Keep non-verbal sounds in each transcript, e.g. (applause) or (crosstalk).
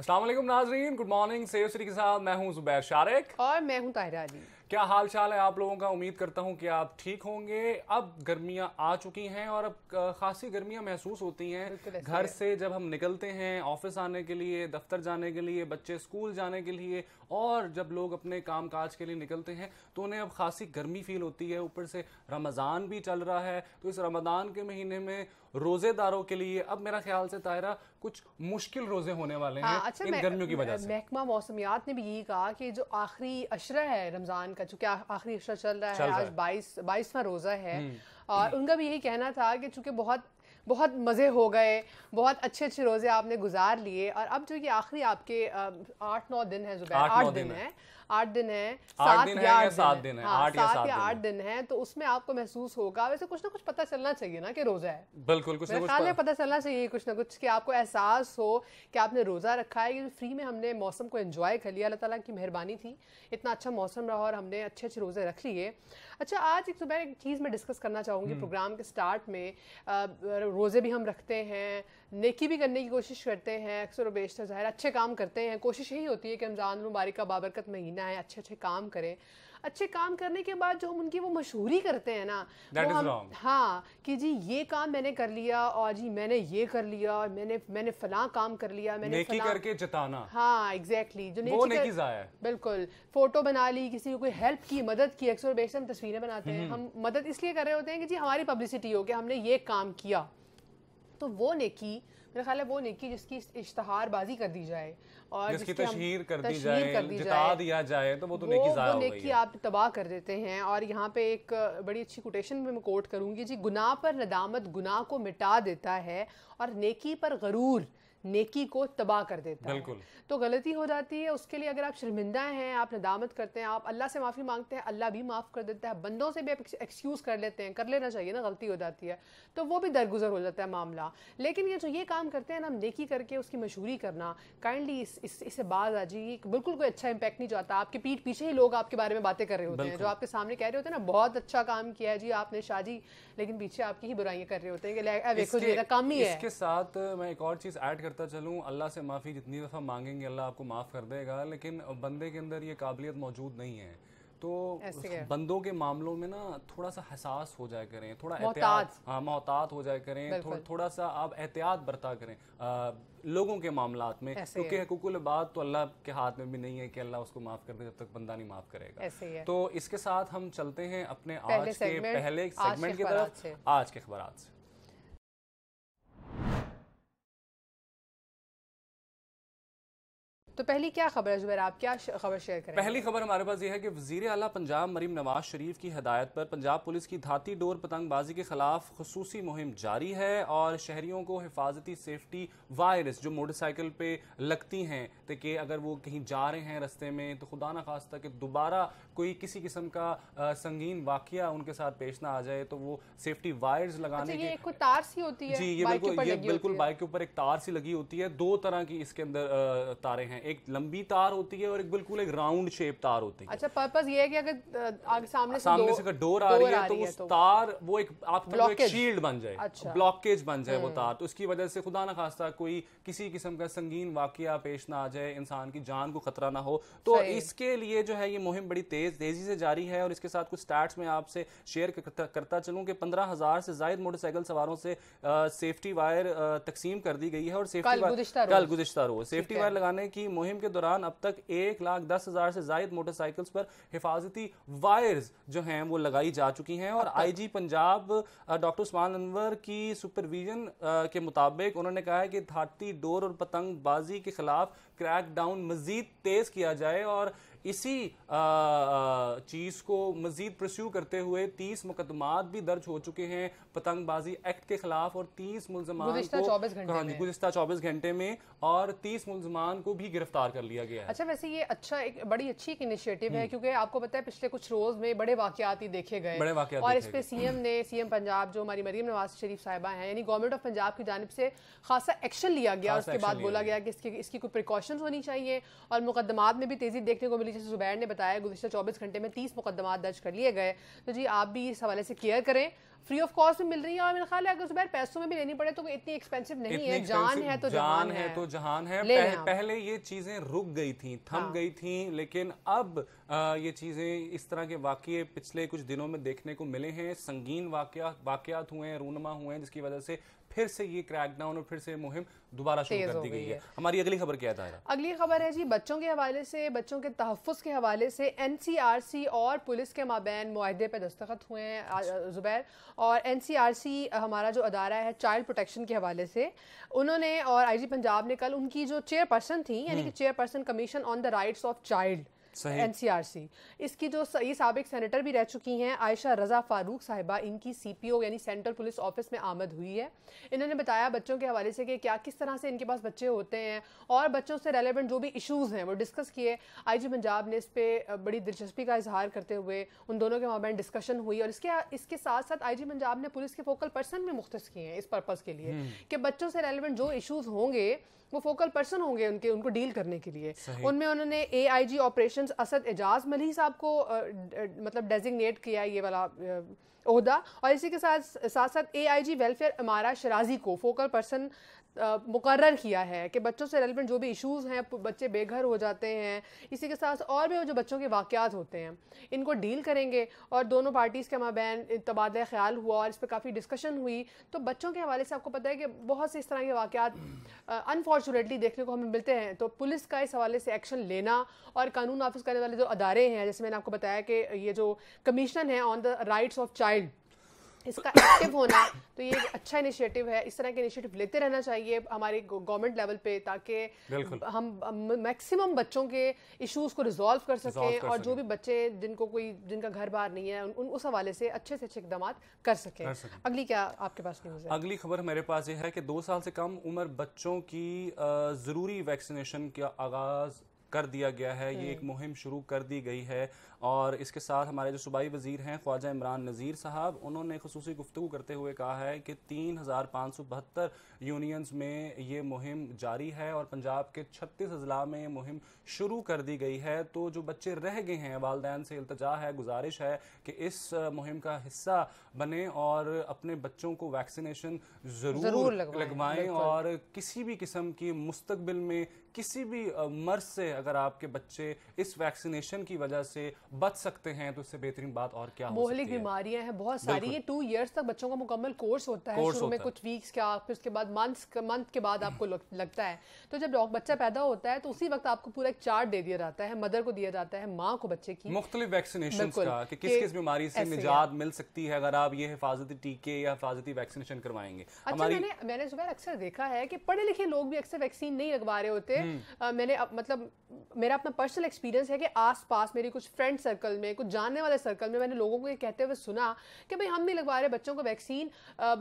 असलम नाजरीन good morning से श्री के साथ मैं हूं जुबैर शारिक और मैं हूं ताहिरा अली क्या हाल चाल है आप लोगों का उम्मीद करता हूं कि आप ठीक होंगे अब गर्मियां आ चुकी हैं और अब खासी गर्मियां महसूस होती हैं घर से जब हम निकलते हैं ऑफिस आने के लिए दफ्तर जाने के लिए बच्चे स्कूल जाने के लिए और जब लोग अपने काम काज के लिए निकलते हैं तो उन्हें अब खासी गर्मी फील होती है ऊपर से रमज़ान भी चल रहा है तो इस रमज़ान के महीने में रोज़ेदारों के लिए अब मेरा ख्याल से तायरा कुछ मुश्किल रोज़े होने वाले हैं हाँ, अच्छा, इन गर्मियों की वजह से महकमा मौसमियात ने भी यही कहा कि जो आखिरी अशरा है रमज़ान का चूंकि आखिरी अशरा चल रहा है आज बाईस बाईसवा रोज़ा है हम्म। और उनका भी यही कहना था कि चूंकि बहुत बहुत मज़े हो गए बहुत अच्छे अच्छे रोज़े आपने गुजार लिए और अब जो ये आखिरी आपके आठ नौ दिन हैं जो आठ दिन, दिन है आठ दिन है सात दिन या आठ दिन है आठ या आठ दिन है हाँ, तो उसमें आपको महसूस होगा वैसे कुछ ना कुछ पता चलना चाहिए ना कि रोजा है बिल्कुल कुछ ना कुछ पता चलना चाहिए कुछ ना कुछ कि आपको एहसास हो कि आपने रोजा रखा है फ्री में हमने मौसम को एंजॉय कर लिया अल्लाह ताला की मेहरबानी थी इतना अच्छा मौसम रहा और हमने अच्छे अच्छे रोजे रख लिए अच्छा आज एक सुबह तो एक चीज़ मैं डिस्कस करना चाहूँगी प्रोग्राम हम्म। के स्टार्ट में रोज़े भी हम रखते हैं नेकी भी करने की कोशिश करते हैं अक्सर व बेशतर ज़ाहिर अच्छे काम करते हैं कोशिश यही होती है कि रमज़ान मुबारक का बाबरकत महीने बनाएं अच्छे अच्छे काम करें अच्छे काम करने के बाद जो हम उनकी वो मशहूरी करते हैं ना That वो हम हाँ कि जी ये काम मैंने कर लिया और जी मैंने ये कर लिया और मैंने मैंने फला काम कर लिया मैंने नेकी फलां... करके जताना हाँ एग्जैक्टली exactly, जो नेकी, वो कर... नेकी जाया बिल्कुल फोटो बना ली किसी को कोई हेल्प की मदद की अक्सर बेस हम तस्वीरें बनाते हैं हम्म। हम मदद इसलिए कर रहे होते हैं कि जी हमारी पब्लिसिटी हो गया हमने ये काम किया तो वो नेकी मेरा ख्याल है वो नेकी जिसकी इश्तहारबाजी कर दी जाए और जिसकी तशहर कर दी जाए जिता दिया जाए तो वो तो नेकी जाया वो नेकी आप तबाह कर देते हैं और यहाँ पे एक बड़ी अच्छी कोटेशन मैं कोट करूँगी जी गुनाह पर नदामत गुनाह को मिटा देता है और नेकी पर गरूर नेकी को तबाह कर देता है तो गलती हो जाती है उसके लिए अगर आप शर्मिंदा हैं आप नदामत करते हैं आप अल्लाह से माफ़ी मांगते हैं अल्लाह भी माफ़ कर देता है बंदों से भी आप एक्सक्यूज़ कर लेते हैं कर लेना चाहिए ना गलती हो जाती है तो वो भी दरगुजर हो जाता है मामला लेकिन ये जो ये काम करते हैं ना हम नेकी करके उसकी मशहूरी करना काइंडली इस, इस, इससे बाज आ जाइए बिल्कुल कोई अच्छा इम्पेक्ट नहीं जो आता आपके पीठ पीछे ही लोग आपके बारे में बातें कर रहे होते हैं जो आपके सामने कह रहे होते हैं ना बहुत अच्छा काम किया है जी आपने शादी लेकिन पीछे आपकी ही बुराइयां कर रहे होते हैं कि देखो जी काम ही है इसके साथ मैं एक और चीज़ ऐड करता कहता चलूँ अल्लाह से माफ़ी जितनी दफ़ा मांगेंगे अल्लाह आपको माफ़ कर देगा लेकिन बंदे के अंदर ये काबिलियत मौजूद नहीं है तो बंदों के मामलों में ना थोड़ा सा हसास हो जाए करें थोड़ा एहतियात हाँ मोहतात हो जाए करें थो, थोड़ा सा आप एहतियात बरता करें आ, लोगों के मामला में क्योंकि हकूकुल बात तो अल्लाह के हाथ में भी नहीं है कि अल्लाह उसको माफ कर दे जब तक बंदा नहीं माफ करेगा तो इसके साथ हम चलते हैं अपने आज के पहले सेगमेंट की तरफ आज के अखबार से तो पहली क्या खबर है जुबैर आप क्या खबर शेयर करें पहली खबर हमारे पास ये है कि वजीर अला पंजाब मरीम नवाज शरीफ की हदायत पर पंजाब पुलिस की धाती डोर पतंगबाजी के खिलाफ खसूसी मुहिम जारी है और शहरियों को हिफाजती सेफ्टी वायरस जो मोटरसाइकिल पे लगती हैं तो कि अगर वो कहीं जा रहे हैं रस्ते में तो खुदा ना खास कि दोबारा कोई किसी किस्म का संगीन वाक्य उनके साथ पेश ना आ जाए तो वो सेफ्टी वायर्स अच्छा, लगाने की तार सी होती है जी ये बिल्कुल ये बिल्कुल बाइक के ऊपर एक तार सी लगी होती है दो तरह की इसके अंदर तारे हैं एक लंबी तार होती है और एक बिल्कुल एक राउंड शेप तार होती है अच्छा पर्पस ये है कि अगर आगे सामने सामने से डोर आ रही तो है तो उस तार वो एक आप एक शील्ड बन जाए ब्लॉकेज अच्छा। बन जाए वो हम्म। तार तो उसकी वजह से खुदा ना खास्ता कोई किसी किस्म का संगीन वाकया पेश ना आ जाए इंसान की जान को खतरा ना हो तो इसके लिए जो है ये मुहिम बड़ी तेज तेजी से जारी है और इसके साथ कुछ स्टैट्स में आपसे शेयर करता चलूँ कि पंद्रह हजार से जायद मोटरसाइकिल सवारों से सेफ्टी वायर तकसीम कर दी गई है और सेफ्टी वायर कल गुजश्ता रोज सेफ्टी वायर लगाने की मुहिम के दौरान अब तक एक लाख दस हज़ार से जायद मोटरसाइकिल्स पर हिफाजती वायर्स जो हैं वो लगाई जा चुकी हैं और आईजी पंजाब डॉक्टर उस्मान अनवर की सुपरविजन के मुताबिक उन्होंने कहा है कि धारती डोर और पतंगबाजी के खिलाफ क्रैकडाउन मजीद तेज़ किया जाए और इसी चीज़ को मजीद प्रस्यू करते हुए तीस मुकदमात भी दर्ज हो चुके हैं पतंगबाजी एक्ट के खिलाफ और तीस मुलजमान चौबीस हाँ गुजशत चौबीस घंटे में और तीस मुलजमान को भी गिरफ्तार कर लिया गया है अच्छा वैसे ये अच्छा एक बड़ी अच्छी एक इनिशिएटिव है हम्म। क्योंकि आपको पता है पिछले कुछ रोज में बड़े वाकत ही देखे गए बड़े वाकत और इस पे सीएम ने सीएम पंजाब जो हमारी मरीम नवाज शरीफ साहिबा है यानी गवर्नमेंट ऑफ पंजाब की जानब से खासा एक्शन लिया गया उसके बाद बोला गया कि इसकी इसकी कोई प्रिकॉशन होनी चाहिए और मुकदमात में भी तेजी देखने को बेसिकली जैसे जुबैर ने बताया गुजशत चौबीस घंटे में तीस मुकदमा दर्ज कर लिए गए तो जी आप भी इस हवाले से केयर करें फ्री ऑफ कॉस्ट में मिल रही है और मेरे ख्याल है अगर उसमें पैसों में भी लेनी पड़े तो वो इतनी एक्सपेंसिव नहीं इतनी है जान तो है तो जान है तो जहान है पहले ये चीजें रुक गई थी थम हाँ। गई थी लेकिन अब ये चीजें इस तरह के वाक्य पिछले कुछ दिनों में देखने को मिले हैं संगीन वाकया वाकयात हुए हैं रूनमा हुए हैं जिसकी वजह से फिर से ये क्रैकडाउन और फिर से मुहिम दोबारा शुरू कर दी गई है।, है हमारी अगली खबर क्या था अगली खबर है जी बच्चों के हवाले से बच्चों के तहफ़ के हवाले से एनसीआरसी और पुलिस के माबे माहदे पर दस्तखत हुए हैं जुबैर और एन हमारा जो अदारा है चाइल्ड प्रोटेक्शन के हवाले से उन्होंने और आई पंजाब ने कल उनकी जो चेयरपर्सन थी यानी कि chairperson commission on the rights of child NCRC इसकी जो ये सबक सेनेटर भी रह चुकी हैं आयशा रजा फारूक साहिबा इनकी सीपीओ यानी सेंट्रल पुलिस ऑफिस में आमद हुई है इन्होंने बताया बच्चों के हवाले से कि क्या किस तरह से इनके पास बच्चे होते हैं और बच्चों से रेलिवेंट जो भी इशूज़ हैं वो डिस्कस किए आई जी पंजाब ने इस पर बड़ी दिलचस्पी का इजहार करते हुए उन दोनों के माबेन डिस्कशन हुई और इसके इसके साथ साथ आई जी पंजाब ने पुलिस के फोकल पर्सन भी मुख्त किए हैं इस पर्पज़ के लिए हम्म। कि बच्चों से रेलिवेंट जो इशूज़ होंगे वो फोकल पर्सन होंगे उनके उनको डील करने के लिए उनमें उन्होंने A I G operation Asad Ejaz Maleeh साहब को मतलब डेजिग्नेट किया ये वाला और इसी के साथ साथ साथ ए आई जी वेलफेयर अमारा शराजी को फोकल पर्सन मुकर किया है कि बच्चों से रेलिवेंट जो भी इश्यूज हैं बच्चे बेघर हो जाते हैं इसी के साथ और भी जो बच्चों के वाक़ होते हैं इनको डील करेंगे और दोनों पार्टीज़ के माबैन तबादला ख्याल हुआ और इस पर काफ़ी डिस्कशन हुई तो बच्चों के हवाले से आपको पता है कि बहुत से इस तरह के वाक़ात अनफॉर्चुनेटली देखने को हमें मिलते हैं तो पुलिस का इस हवाले से एक्शन लेना और कानून नाफिज करने वाले जो अदारे हैं जैसे मैंने आपको बताया कि ये जो कमीशन है on the rights of child इसका एक्टिव होना तो ये अच्छा इनिशिएटिव है इस तरह के इनिशिएटिव लेते रहना चाहिए हमारे गवर्नमेंट लेवल पे ताकि हम मैक्सिमम बच्चों के इश्यूज को रिजॉल्व कर सकें और सके। जो भी बच्चे जिनको कोई जिनका घर बार नहीं है उन उस हवाले से अच्छे से अच्छे इकदाम कर सकें सके। अगली क्या आपके पास न्यूज है अगली खबर हमारे पास ये है कि दो साल से कम उम्र बच्चों की ज़रूरी वैक्सीनेशन का आगाज़ कर दिया गया है ये हम्म। एक मुहिम शुरू कर दी गई है और इसके साथ हमारे जो सूबाई वजीर हैं ख्वाजा इमरान नज़ीर साहब उन्होंने खसूस गुफ्तु करते हुए कहा है कि तीन हज़ार पाँच सौ बहत्तर यूनियंस में ये मुहिम जारी है और पंजाब के छत्तीस अजला में ये मुहिम शुरू कर दी गई है तो जो बच्चे रह गए हैं वालदेन से अल्तजा है गुजारिश है कि इस मुहिम का हिस्सा बने और अपने बच्चों को वैक्सीनेशन ज़रूर, ज़रूर और किसी भी किस्म की मुस्तबिल में किसी भी मर्ज से अगर आपके बच्चे इस वैक्सीनेशन की वजह से बच सकते हैं तो इससे बेहतरीन बात और क्या मोहलिक बीमारियां हैं बहुत सारी ये टू ईयर्स तक बच्चों का मुकम्मल कोर्स होता है शुरू में कुछ वीक्स का फिर उसके बाद मंथ मंथ के बाद आपको लगता है तो जब बच्चा पैदा होता है तो उसी वक्त आपको पूरा एक चार्ट दे दिया जाता है मदर को दिया जाता है माँ को बच्चे की मुख्तलिफ वैक्सीनेशन का कि किस किस बीमारी से निजात मिल सकती है अगर आप ये हिफाजती टीके या हिफाजती वैक्सीनेशन करवाएंगे अच्छा मैंने मैंने अक्सर देखा है कि पढ़े लिखे लोग भी अक्सर वैक्सीन नहीं लगवा रहे होते हम्म। मैंने मतलब मेरा अपना पर्सनल एक्सपीरियंस है कि आस पास मेरी कुछ फ्रेंड फ्रेंड सर्कल में कुछ जानने वाले सर्कल में मैंने लोगों को ये कहते हुए सुना कि भाई हम नहीं लगवा रहे बच्चों को वैक्सीन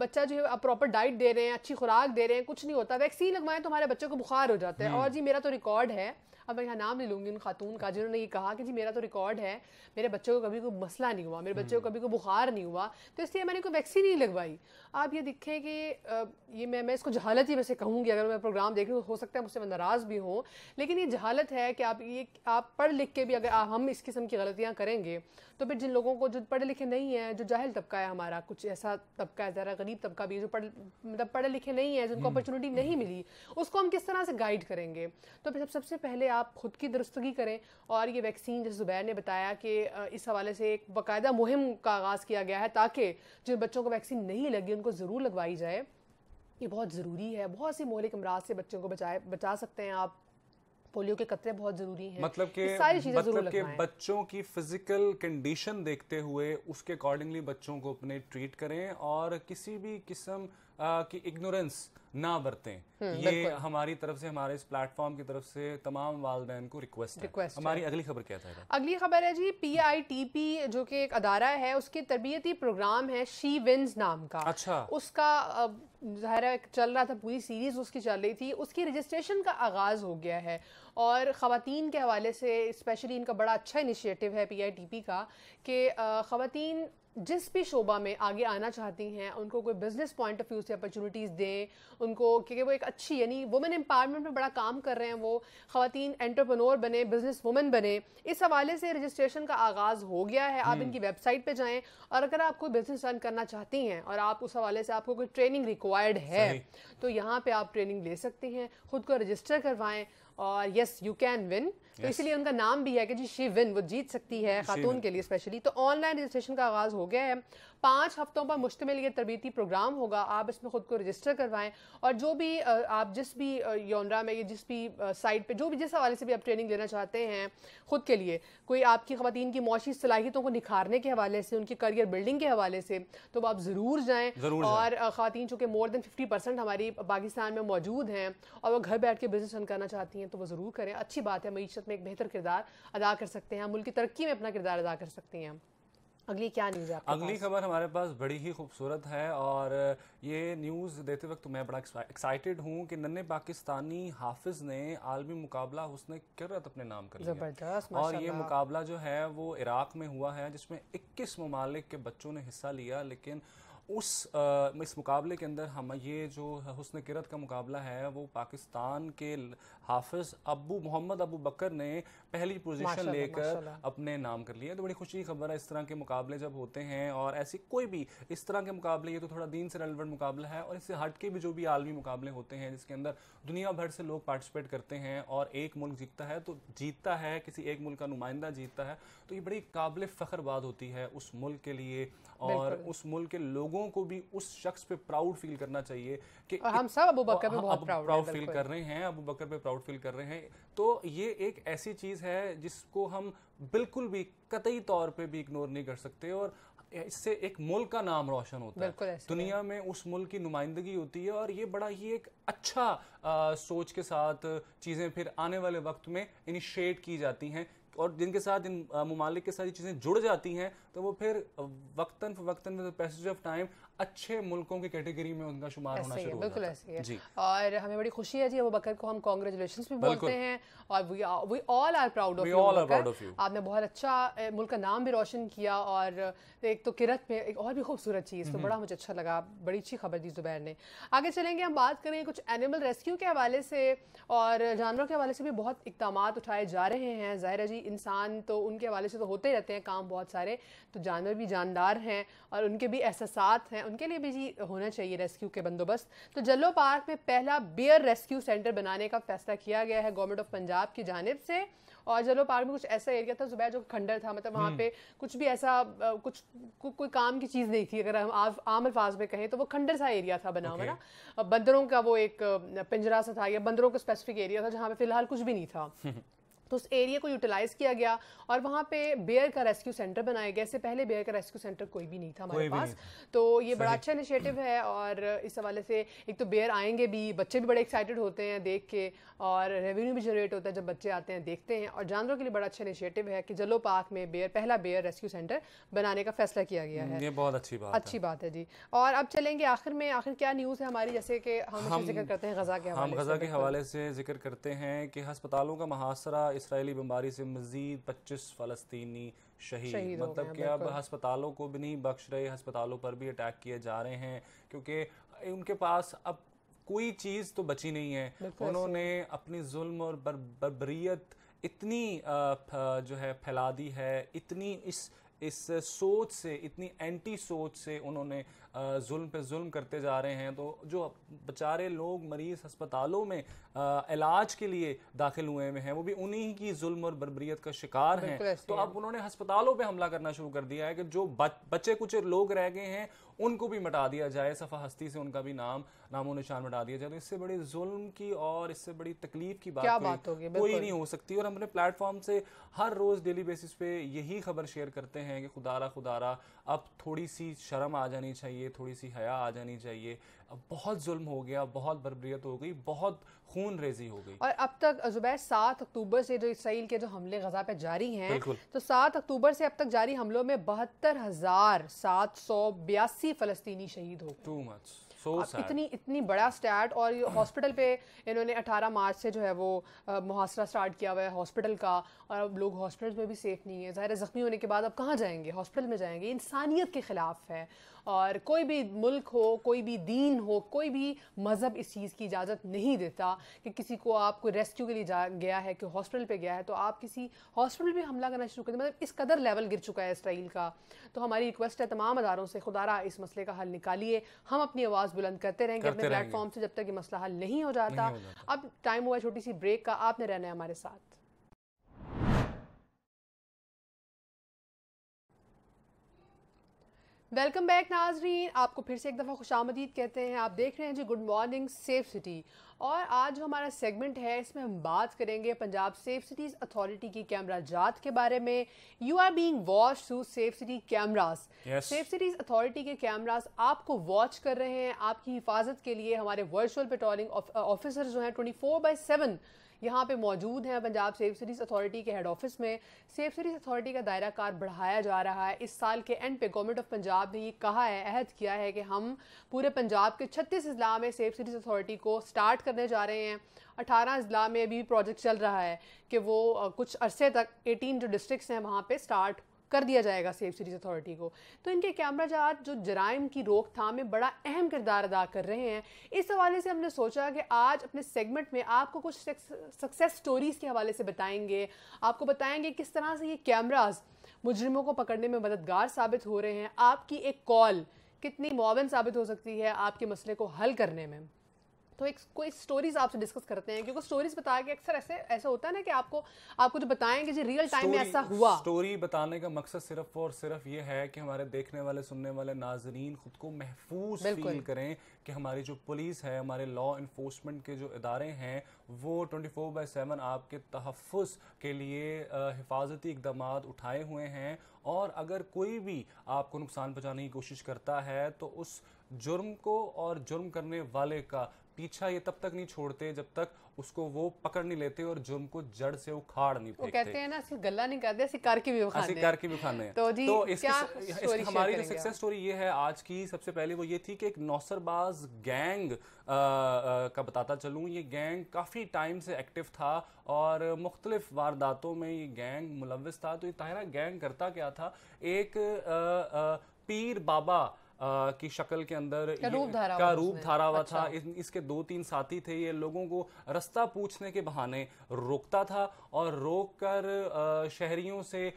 बच्चा जो है प्रॉपर डाइट दे रहे हैं अच्छी खुराक दे रहे हैं कुछ नहीं होता वैक्सीन लगवाएं तो हमारे बच्चों को बुखार हो जाता है और जी मेरा तो रिकॉर्ड है अब मैं यहाँ नाम नहीं लूँगी उन खातून का जिन्होंने ये कहा कि जी मेरा तो रिकॉर्ड है मेरे बच्चों को कभी कोई मसला नहीं हुआ मेरे हम्म। बच्चों को कभी कोई बुखार नहीं हुआ तो इसलिए मैंने कोई वैक्सीन नहीं लगवाई आप ये दिखें कि ये मैं मैं इसको जहालत ही वैसे कहूँगी अगर मैं प्रोग्राम देख रही हूँ हो सकता है मुझसे मैं नाराज़ भी हूँ लेकिन ये जहालत है कि आप ये आप पढ़ लिख के भी अगर आ, हम इस किस्म की गलतियाँ करेंगे तो फिर जिन लोगों को जो पढ़े लिखे नहीं हैं जो जाहिल तबका है हमारा कुछ ऐसा तबका है ज़रा गरीब तबका भी जो पढ़ मतलब पढ़े लिखे नहीं है जिनको अपॉर्चुनिटी हम्म। नहीं मिली उसको हम किस तरह से गाइड करेंगे तो फिर सबसे पहले आप खुद की दुरुस्तगी करें और ये वैक्सीन जैसे जुबैर ने बताया कि इस हवाले से एक बाकायदा मुहिम का आगाज़ किया गया है ताकि जिन बच्चों को वैक्सीन नहीं लगी उनको को ज़रूर लगवाई जाए ये बहुत ज़रूरी है बहुत सी मौलिक अमराज से बच्चों को बचाए बचा सकते हैं आप पोलियो के कतरे बहुत जरूरी हैं मतलब के सारी चीजें मतलब के बच्चों की फिजिकल कंडीशन देखते हुए उसके अकॉर्डिंगली बच्चों को अपने ट्रीट करें और किसी भी किस्म कि इग्नोरेंस ना बरतें हम्म, ये हमारी तरफ से हमारे इस प्लेटफॉर्म की तरफ से तमाम वालदेन को रिक्वेस्ट रिक्वेस्ट हमारी है। अगली खबर क्या था अगली खबर है G P I T P जो कि एक अदारा है उसके तरबियती प्रोग्राम है शी विंस नाम का अच्छा उसका जाहिर चल रहा था पूरी सीरीज उसकी चल रही थी उसकी रजिस्ट्रेशन का आगाज़ हो गया है और खातन के हवाले से स्पेशली इनका बड़ा अच्छा इनिशिएटिव है पीआईटीपी का कि खातन जिस भी शोबा में आगे आना चाहती हैं उनको कोई बिजनेस पॉइंट ऑफ व्यू से अपॉर्चुनिटीज़ दें उनको क्योंकि वो एक अच्छी यानी वुमेन एम्पावरमेंट में बड़ा काम कर रहे हैं वो खातन एंटरप्रनोर बने बिजनेस वुमेन बने इस हवाले से रजिस्ट्रेशन का आगाज़ हो गया है आप हम्म। इनकी वेबसाइट पर जाएँ और अगर आप कोई बिजनेस रन करना चाहती हैं और आप उस हवाले से आपको कोई ट्रेनिंग रिक्वायर्ड है तो यहाँ पर आप ट्रेनिंग ले सकती हैं ख़ुद को रजिस्टर करवाएँ और यस यू कैन विन तो इसलिए उनका नाम भी है कि जी शी विन वो जीत सकती है खातून के लिए स्पेशली तो ऑनलाइन रजिस्ट्रेशन का आगाज हो गया है पाँच हफ्तों पर मुश्तमिल ये तरबती प्रोग्राम होगा आप इसमें ख़ुद को रजिस्टर करवाएं और जो भी आप जिस भी योनरा में या जिस भी साइट पे जो भी जिस हवाले से भी आप ट्रेनिंग लेना चाहते हैं ख़ुद के लिए कोई आपकी ख़वान की मौशी सलाहियतों को निखारने के हवाले से उनकी करियर बिल्डिंग के हवाले से तो आप ज़रूर जाएँ और ख़वान चूँकि मोर देन फिफ्टी परसेंट हमारी पाकिस्तान में मौजूद हैं और वह घर बैठ के बिजनेस रन करना चाहती हैं तो वो ज़रूर करें अच्छी बात है मीशत में एक बेहतर किरदार अदा कर सकते हैं मुल्क की तरक्की में अपना किरदार अदा कर सकती हैं अगली क्या न्यूज़ है अगली खबर हमारे पास बड़ी ही खूबसूरत है और ये न्यूज़ देते वक्त मैं बड़ा एक्साइटेड हूँ कि नन्हे पाकिस्तानी हाफिज ने आलमी मुकाबला उसने किरत अपने नाम कर जबरदस्त और ये मुकाबला जो है वो इराक में हुआ है जिसमें इक्कीस ममालिक के बच्चों ने हिस्सा लिया लेकिन उस आ, इस मुकाबले के अंदर हम ये जो हसन किरत का मुकाबला है वो पाकिस्तान के हाफिज अबू मोहम्मद अबू बकर ने पहली पोजीशन लेकर अपने नाम कर लिया तो बड़ी खुशी की खबर है इस तरह के मुकाबले जब होते हैं और ऐसी कोई भी इस तरह के मुकाबले ये तो थोड़ा दीन से रेलिवेंट मुकाबला है और इससे हट के भी जो भी आलमी मुकाबले होते हैं जिसके अंदर दुनिया भर से लोग पार्टिसिपेट करते हैं और एक मुल्क जीतता है तो जीतता है किसी एक मुल्क का नुमाइंदा जीतता है तो ये बड़ी काबिल फ़ख्र बात होती है उस मुल्क के लिए और उस मुल्क के लोगों लोगों को भी उस शख्स पे प्राउड फील करना चाहिए कि हम सब अबू बकर पे बहुत प्राउड, प्राउड फील कर रहे हैं अबू बकर पे प्राउड फील कर रहे हैं तो ये एक ऐसी चीज़ है जिसको हम बिल्कुल भी कतई तौर पे भी इग्नोर नहीं कर सकते और इससे एक मुल्क का नाम रोशन होता है दुनिया में उस मुल्क की नुमाइंदगी होती है और ये बड़ा ही एक अच्छा आ, सोच के साथ चीज़ें फिर आने वाले वक्त में इनिशिएट की जाती हैं और जिनके साथ इन ममालिक के साथ ये चीज़ें जुड़ जाती हैं तो वो फिर वक्ता वक्ता पैसेज ऑफ टाइम अच्छे मुल्कों की कैटेगरी में उनका शुमार होना शुरू बिल्कुल ऐसे है जी और हमें बड़ी खुशी है जी वो बकर को हम कॉन्ग्रेचुलेशन भी बोलते हैं और we we all are proud of you आपने बहुत अच्छा मुल्क का नाम भी रोशन किया और एक तो किरत में एक और भी खूबसूरत चीज़ तो हम्म। बड़ा मुझे अच्छा लगा बड़ी अच्छी खबर दी जुबैर ने आगे चलेंगे हम बात करेंगे कुछ एनिमल रेस्क्यू के हवाले से और जानवरों के हवाले से भी बहुत इकदाम उठाए जा रहे हैं ज़ाहिर जी इंसान तो उनके हवाले से तो होते रहते हैं काम बहुत सारे तो जानवर भी जानदार हैं और उनके भी एहसास हैं उनके लिए भी जी होना चाहिए रेस्क्यू के बंदोबस्त तो जल्लो पार्क में पहला बियर रेस्क्यू सेंटर बनाने का फैसला किया गया है गवर्नमेंट ऑफ पंजाब की जानब से और जलो पार्क में कुछ ऐसा एरिया था सुबह जो खंडर था मतलब वहाँ हम्म। पे कुछ भी ऐसा कुछ को, कोई काम की चीज़ नहीं थी अगर हम आफ, आम अल्फाज में कहें तो वो खंडर सा एरिया था बना हुआ ना बंदरों का वो एक पिंजरा सा था या बंदरों का स्पेसिफिक एरिया था जहाँ पे फिलहाल कुछ भी नहीं था (laughs) तो उस एरिया को यूटिलाइज किया गया और वहाँ पे बेयर का रेस्क्यू सेंटर बनाया गया इससे पहले बेयर का रेस्क्यू सेंटर कोई भी नहीं था हमारे पास तो ये बड़ा अच्छा इनिशिएटिव है और इस हवाले से एक तो बेयर आएंगे भी बच्चे भी बड़े एक्साइटेड होते हैं देख के और रेवेन्यू भी जनरेट होता है जब बच्चे आते हैं देखते हैं और जानवरों के लिए बड़ा अच्छा इनिशिएटिव है कि जलो पार्क में बेयर पहला बेयर रेस्क्यू सेंटर बनाने का फैसला किया गया है ये बहुत अच्छी बात अच्छी बात है जी और अब चलेंगे आखिर में आखिर क्या न्यूज़ है हमारी जैसे कि हम जिक्र करते हैं गजा के हम गजा के हवाले से जिक्र करते हैं कि हस्पतालों का महासरा इसराइली बमबारी से मजीद पच्चीस फलस्तीनी शहीद मतलब कि अब हस्पतालों को भी नहीं बख्श रहे हस्पतालों पर भी अटैक किए जा रहे हैं क्योंकि उनके पास अब कोई चीज़ तो बची नहीं है उन्होंने अपनी जुल्म और बरबरीत इतनी जो है फैला दी है इतनी इस इस सोच से इतनी एंटी सोच से उन्होंने जुल्म पे जुल्म करते जा रहे हैं तो जो बेचारे लोग मरीज़ अस्पतालों में इलाज के लिए दाखिल हुए हुए हैं वो भी उन्हीं की जुल्म और बरबरीत का शिकार हैं तो अब उन्होंने अस्पतालों पर हमला करना शुरू कर दिया है कि जो बच्चे कुछ लोग रह गए हैं उनको भी मिटा दिया जाए सफ़ा हस्ती से उनका भी नाम नामो निशान मिटा दिया जाए तो इससे बड़ी जुल्म की और इससे बड़ी तकलीफ की बात, बात होगी कोई नहीं हो सकती और हम अपने प्लेटफॉर्म से हर रोज़ डेली बेसिस पे यही खबर शेयर करते हैं कि खुदारा खुदारा अब थोड़ी सी शर्म आ जानी चाहिए चाहिए थोड़ी सी हया आ जानी चाहिए अब बहुत जुल्म हो गया बहुत बरबरीत हो गई बहुत खून रेजी हो गई और अब तक जुबैर सात अक्टूबर से जो इसराइल के जो हमले गजा पे जारी हैं तो सात अक्टूबर से अब तक जारी हमलों में बहत्तर हजार सात सौ बयासी फलस्तीनी शहीद हो टू मच so इतनी इतनी बड़ा स्टैट और हॉस्पिटल पे इन्होंने 18 मार्च से जो है वो मुहासरा स्टार्ट किया हुआ है हॉस्पिटल का और अब लोग हॉस्पिटल में भी सेफ नहीं है ज़ाहिर ज़ख्मी होने के बाद अब कहाँ जाएंगे हॉस्पिटल में जाएंगे इंसानियत के ख़िलाफ़ है और कोई भी मुल्क हो कोई भी दीन हो कोई भी मज़हब इस चीज़ की इजाज़त नहीं देता कि किसी को आप कोई रेस्क्यू के लिए जा गया है कि हॉस्पिटल पे गया है तो आप किसी हॉस्पिटल पे हमला करना शुरू कर दें मतलब इस कदर लेवल गिर चुका है इसराइल का तो हमारी रिक्वेस्ट है तमाम अदारों से खुदारा इस मसले का हल निकालिए हम अपनी आवाज़ बुलंद करते रहेंगे अपने प्लेटफॉर्म से जब तक ये मसला हल नहीं हो जाता अब टाइम हुआ छोटी सी ब्रेक का आपने रहना है हमारे साथ वेलकम बैक नाजरीन आपको फिर से एक दफ़ा खुश आमदीद कहते हैं आप देख रहे हैं जी गुड मॉर्निंग सेफ सिटी और आज जो हमारा सेगमेंट है इसमें हम बात करेंगे पंजाब सेफ सिटीज़ अथॉरिटी की कैमरा जात के बारे में you are being watch through safe city cameras safe cities authority के कैमराज आपको वॉच कर रहे हैं आपकी हिफाजत के लिए हमारे वर्चुअल पेट्रोलिंग ऑफिसर जो हैं ट्वेंटी फोर बाई सेवन यहाँ पे मौजूद हैं पंजाब सेफ सीरीज़ अथॉरिटी के हेड ऑफिस में सेफ सीरीज़ अथॉरिटी का दायरा कार बढ़ाया जा रहा है इस साल के एंड पे गवर्नमेंट ऑफ पंजाब ने ये कहा है अहद किया है कि हम पूरे पंजाब के छत्तीस अजला में सेफ सीरीज़ अथॉरिटी को स्टार्ट करने जा रहे हैं अठारह अजला में अभी प्रोजेक्ट चल रहा है कि वो कुछ अरसे तक एटीन जो डिस्ट्रिक्स हैं वहाँ पर स्टार्ट कर दिया जाएगा सेफ सिटीज़ अथॉरिटी को तो इनके कैमरा जहाज जो जराइम की रोकथाम में बड़ा अहम किरदार अदा कर रहे हैं इस हवाले से हमने सोचा कि आज अपने सेगमेंट में आपको कुछ सक्सेस स्टोरीज़ के हवाले से बताएंगे आपको बताएंगे किस तरह से ये कैमराज मुजरिमों को पकड़ने में मददगार साबित हो रहे हैं आपकी एक कॉल कितनी मुआवन साबित हो सकती है आपके मसले को हल करने में तो एक कोई स्टोरीज आपसे डिस्कस करते हैं क्योंकि स्टोरीज बता के अक्सर ऐसे ऐसा होता है ना कि आपको आपको जो तो कि जी रियल टाइम में ऐसा हुआ स्टोरी बताने का मकसद सिर्फ और सिर्फ ये है कि हमारे देखने वाले सुनने वाले नाजरीन खुद को महफूज फील करें कि हमारी जो पुलिस है हमारे लॉ इन्फोर्समेंट के जो इदारे हैं वो ट्वेंटी फोर बाई सेवन आपके तहफ़ के लिए हिफाजती इकदाम उठाए हुए हैं और अगर कोई भी आपको नुकसान पहुँचाने की कोशिश करता है तो उस जुर्म को और जुर्म करने वाले का पीछा ये तब तक नहीं छोड़ते जब तक उसको वो पकड़ नहीं लेते और जुर्म को जड़ से उखाड़ नहीं फेंकते कहते हैं ना सिर्फ गला नहीं करते की भी हाँ, खाने की भी तो तो इसकी, हमारी जो सक्सेस स्टोरी ये है आज की सबसे पहले वो ये थी कि एक नौसरबाज गैंग का बताता चलूँ ये गैंग काफ़ी टाइम से एक्टिव था और मुख्तलिफ वारदातों में ये गैंग मुलविस था तो ये ताहरा गैंग करता क्या था एक पीर बाबा की शक्ल के अंदर का रूप धारा हुआ अच्छा। था इन, इसके दो तीन साथी थे ये लोगों को रास्ता पूछने के बहाने रोकता था और रोक कर शहरियों से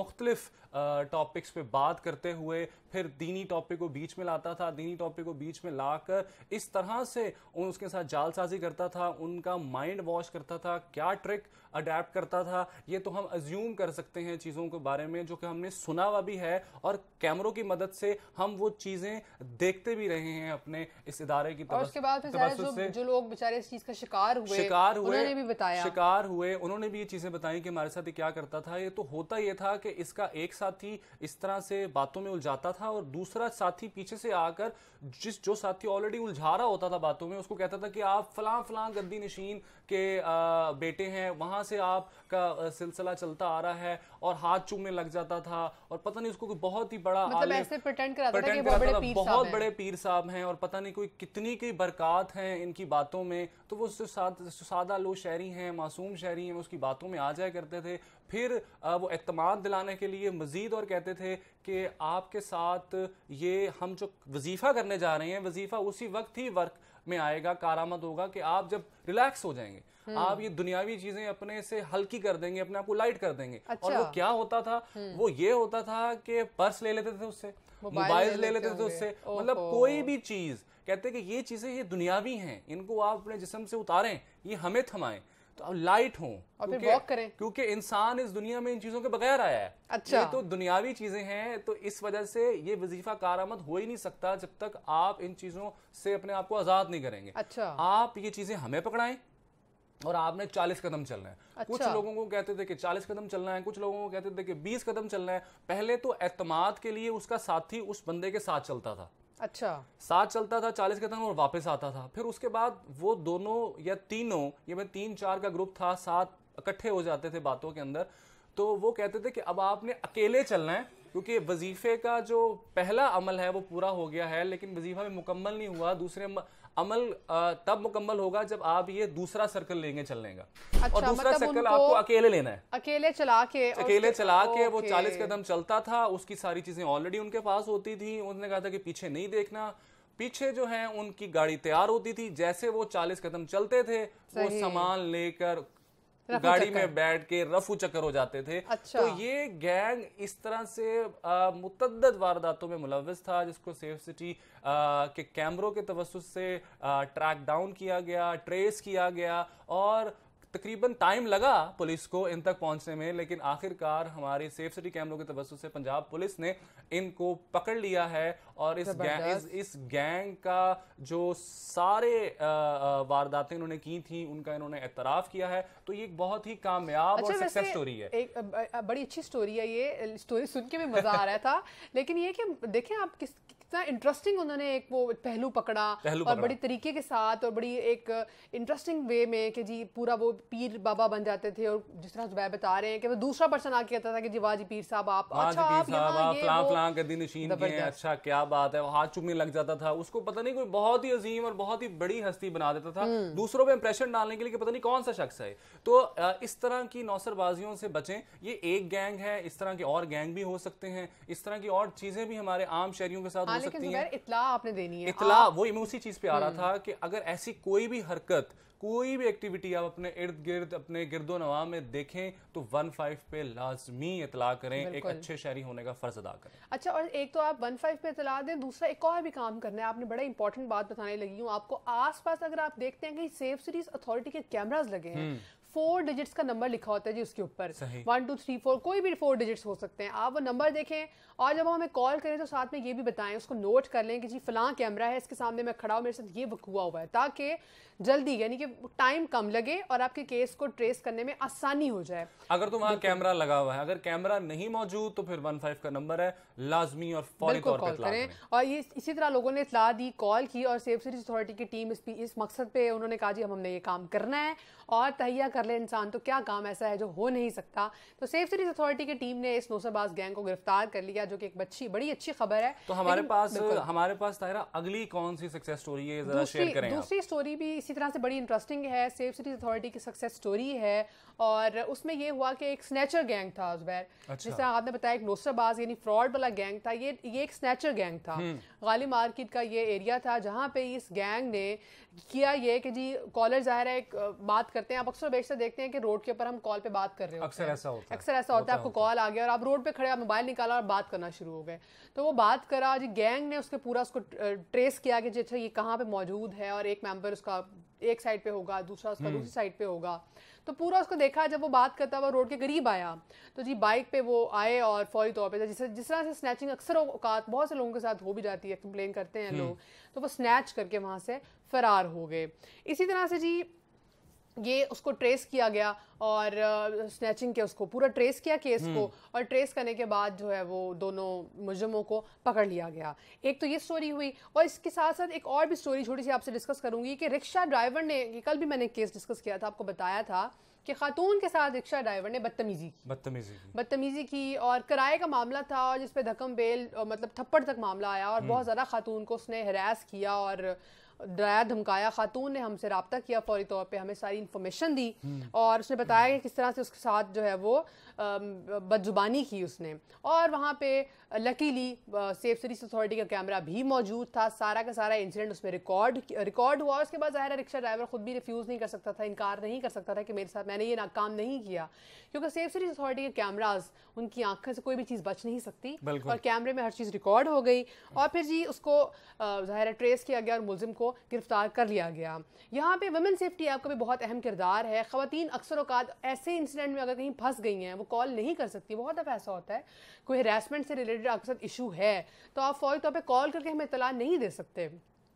मुख्तलिफ टॉपिक्स पे बात करते हुए फिर दीनी टॉपिक को बीच में लाता था दीनी टॉपिक को बीच में लाकर इस तरह से उन उसके साथ जालसाजी करता था उनका माइंड वॉश करता था क्या ट्रिक अडेप्ट करता था ये तो हम अज्यूम कर सकते हैं चीज़ों के बारे में जो कि हमने सुना हुआ भी है और कैमरों की मदद से हम वो चीज़ें देखते भी रहे हैं अपने इस इदारे की तरफ उसके बाद जो, जो लोग बेचारे इस चीज़ का शिकार हुए शिकार हुए उन्होंने भी बताया शिकार हुए उन्होंने भी ये चीज़ें बताई कि हमारे साथ ये क्या करता था ये तो होता ये था कि इसका एक साथी इस तरह से बातों में उलझाता था और दूसरा साथी पीछे से आकर जिस जो साथी ऑलरेडी उलझा रहा होता था बातों में उसको कहता था कि आप फलां फलां गद्दी नशीन के बेटे हैं वहाँ से आपका सिलसिला चलता आ रहा है और हाथ चूमने लग जाता था और पता नहीं उसको कोई बहुत ही बड़ा मतलब ऐसे प्रटेंड कराता था कि बड़े पीर बहुत बड़े पीर साहब हैं और पता नहीं कोई कितनी की बरकत हैं इनकी बातों में तो वो सादा लो शहरी हैं मासूम शहरी हैं उसकी बातों में आ जाया करते थे फिर वो अतमाद दिलाने के लिए मज़ीद और कहते थे कि आपके साथ ये हम जो वजीफ़ा करने जा रहे हैं वजीफ़ा उसी वक्त ही वर्क में आएगा कारामद होगा कि आप जब रिलैक्स हो जाएंगे हम्म। आप ये दुनियावी चीज़ें अपने से हल्की कर देंगे अपने आप को लाइट कर देंगे अच्छा। और वो क्या होता था हम्म। वो ये होता था कि पर्स ले लेते थे उससे मोबाइल ले लेते थे उससे मतलब कोई भी चीज़ कहते हैं कि ये चीज़ें ये दुनियावी हैं इनको आप अपने जिसम से उतारें ये हमें थमाएं लाइट हों वॉक करें क्योंकि इंसान इस दुनिया में इन चीजों के बगैर आया है अच्छा ये तो दुनियावी चीजें हैं तो इस वजह से ये वजीफा कारामद हो ही नहीं सकता जब तक आप इन चीजों से अपने आप को आजाद नहीं करेंगे अच्छा आप ये चीजें हमें पकड़ाएं और आपने 40 कदम चलना है अच्छा। कुछ लोगों को कहते थे कि 40 कदम चलना है कुछ लोगों को कहते थे कि 20 कदम चलना है पहले तो एतमाद के लिए उसका साथी उस बंदे के साथ चलता था अच्छा साथ चलता था चालीस के तक और वापस आता था फिर उसके बाद वो दोनों या तीनों ये मैं तीन चार का ग्रुप था सात इकट्ठे हो जाते थे बातों के अंदर तो वो कहते थे कि अब आपने अकेले चलना है क्योंकि वजीफे का जो पहला अमल है वो पूरा हो गया है लेकिन वजीफा में मुकम्मल नहीं हुआ दूसरे अमल तब मुकम्मल होगा जब आप ये दूसरा सर्कल लेंगे चलने का अच्छा, और दूसरा मतलब सर्कल आपको अकेले लेना है अकेले चला के अकेले चला के वो चालीस कदम चलता था उसकी सारी चीजें ऑलरेडी उनके पास होती थी उन्होंने कहा था कि पीछे नहीं देखना पीछे जो है उनकी गाड़ी तैयार होती थी जैसे वो चालीस कदम चलते थे वो सामान लेकर गाड़ी में बैठ के रफू चक्कर हो जाते थे अच्छा। तो ये गैंग इस तरह से मुतद वारदातों में मुलविस था जिसको सेफ सिटी के कैमरों के तवसत से ट्रैक डाउन किया गया ट्रेस किया गया और तकरीबन टाइम लगा पुलिस को इन तक पहुंचने में लेकिन आखिरकार हमारे सेफ सिटी कैमरों के तवसु से पंजाब पुलिस ने इनको पकड़ लिया है और इस गैंग इस, इस गैंग का जो सारे वारदातें इन्होंने की थी उनका इन्होंने एतराफ किया है तो ये एक बहुत ही कामयाब अच्छा, और सक्सेस स्टोरी है एक बड़ी अच्छी स्टोरी है ये स्टोरी सुन के भी मजा आ रहा था लेकिन ये कि देखें आप किस इतना इंटरेस्टिंग उन्होंने एक वो पहलू पकड़ा पहलू और पकड़ा। बड़ी तरीके के साथ और बड़ी एक इंटरेस्टिंग वे में कि जी पूरा वो पीर बाबा बन जाते थे और जिस तरह जुबैर बता रहे हैं कि वो दूसरा पर्सन आके कहता था कि जी वाजी पीर साहब आप अच्छा अच्छा क्या बात है हाथ चुपने लग जाता था उसको पता नहीं कोई बहुत ही अजीम और बहुत ही बड़ी हस्ती बना देता था हम्म। दूसरों पर इंप्रेशन डालने के लिए पता नहीं कौन सा शख्स है तो इस तरह की नौसरबाजियों से बचें ये एक गैंग है इस तरह के और गैंग भी हो सकते हैं इस तरह की और चीजें भी हमारे आम शहरियों के साथ हाँ सकती है इतला आपने देनी है इतला आप... वही मैं उसी चीज़ पे आ रहा हम्म। था कि अगर ऐसी कोई भी हरकत कोई भी एक्टिविटी आप अपने इर्द गिर्द अपने गिरदो नवा में देखें तो वन फाइव पे लाजमी इतला करें एक अच्छे शहरी होने का फर्ज अदा करें अच्छा और एक तो आप वन फाइव पे इतला दें दूसरा एक और भी काम करना है आपने बड़ा इंपॉर्टेंट बात बताने लगी हूँ आपको आस पास अगर आप देखते हैं कि सेफ सिटीज अथॉरिटी के कैमराज लगे हैं हम्म। फोर डिजिट्स का नंबर लिखा होता है जी उसके ऊपर वन टू थ्री फोर कोई भी फोर डिजिट्स हो सकते हैं आप वो नंबर देखें और जब हमें कॉल करें तो साथ में ये भी बताएं उसको नोट कर लें कि जी फलां कैमरा है इसके सामने मैं खड़ा हूँ मेरे साथ ये वकुआ हुआ है ताकि जल्दी यानी कि टाइम कम लगे और आपके केस को ट्रेस करने में आसानी हो जाए अगर तो वहाँ कैमरा लगा हुआ है अगर कैमरा नहीं मौजूद तो फिर वन फाइव का नंबर है लाजमी और फौरी तौर पर करें और ये इसी तरह लोगों ने इतला दी कॉल की और सेफ सिटीज अथॉरिटी की टीम इस, इस मकसद पे उन्होंने कहा जी हम हमने ये काम करना है और तहिया कर ले इंसान तो क्या काम ऐसा है जो हो नहीं सकता तो सेफ सिटीज अथॉरिटी की टीम ने इस नौसरबाज गैंग को गिरफ्तार कर लिया जो कि एक बच्ची बड़ी अच्छी खबर है तो हमारे पास हमारे पास ताहिरा अगली कौन सी सक्सेस स्टोरी है जरा शेयर करें दूसरी स्टोरी भी इसी तरह से बड़ी इंटरेस्टिंग है सेफ सिटीज अथॉरिटी की सक्सेस स्टोरी है और उसमें यह हुआ कि एक स्नेचर गैंग था उस बैर अच्छा। जिससे आपने बताया एक नौसरबाज यानी फ्रॉड वाला गैंग था ये ये एक स्नैचर गैंग था हम्म। गाली मार्केट का ये एरिया था जहाँ पे इस गैंग ने किया ये कि जी कॉलर ज़ाहिर है एक बात करते हैं आप अक्सर बेशतर देखते हैं कि रोड के ऊपर हम कॉल पे बात कर रहे हैं अक्सर ऐसा होता है अक्सर ऐसा होता है आपको कॉल आ गया और आप रोड पे खड़े आप मोबाइल निकाला और बात करना शुरू हो गए तो वो बात करा जी गैंग ने उसके पूरा उसको ट्रेस किया कि जी अच्छा ये कहाँ पे मौजूद है और एक मेंबर उसका एक साइड पे होगा दूसरा उसका हम्म। दूसरी साइड पे होगा तो पूरा उसको देखा जब वो बात करता हुआ रोड के करीब आया तो जी बाइक पे वो आए और फौरी तौर पर जिस जिस तरह से स्नैचिंग अक्सर औकात बहुत से लोगों के साथ हो भी जाती है कंप्लेन करते हैं हम्म। लोग तो वो स्नैच करके वहाँ से फरार हो गए इसी तरह से जी ये उसको ट्रेस किया गया और स्नैचिंग के उसको पूरा ट्रेस किया केस को हम्म। और ट्रेस करने के बाद जो है वो दोनों मुजरमों को पकड़ लिया गया एक तो ये स्टोरी हुई और इसके साथ साथ एक और भी स्टोरी छोटी सी आपसे डिस्कस करूंगी कि रिक्शा ड्राइवर ने कल भी मैंने केस डिस्कस किया था आपको बताया था कि खातून के साथ रिक्शा ड्राइवर ने बदतमीजी की बदतमीजी की बदतमीजी की और किराए का मामला था और जिसपे धक्म बेल मतलब थप्पड़ तक मामला आया और हम्म। बहुत ज़्यादा खातून को उसने हरास किया और डराया धमकाया खातून ने हमसे रबता किया फौरी तौर पर हमें सारी इन्फॉर्मेशन दी और उसने बताया कि किस तरह से उसके साथ जो है वो बदजुबानी की उसने और वहाँ पे लकीली सेफ सर्विस अथॉरिटी का कैमरा भी मौजूद था सारा का सारा इंसिडेंट उसमें रिकॉर्ड रिकॉर्ड हुआ उसके बाद ज़ाहिर रिक्शा ड्राइवर खुद भी रिफ्यूज़ नहीं कर सकता था इनकार नहीं कर सकता था कि मेरे साथ मैंने ये ना काम नहीं किया क्योंकि सेफ सर्विस अथॉरिटी के कैमराज उनकी आंखें से कोई भी चीज़ बच नहीं सकती और कैमरे में हर चीज़ रिकॉर्ड हो गई और फिर जी उसको ज़ाहिर ट्रेस किया गया और मुलिम को गिरफ्तार कर लिया गया यहाँ पे वुमेन सेफ्टी ऐप का भी बहुत अहम किरदार है खातन अक्सर अवकात ऐसे इंसिडेंट में अगर कहीं फंस गई हैं वो कॉल नहीं कर सकती बहुत दफ़ा ऐसा होता है कोई हरासमेंट से रिलेटेड अक्सर इशू है तो आप फौरी तौर पर कॉल करके हमें इतला नहीं दे सकते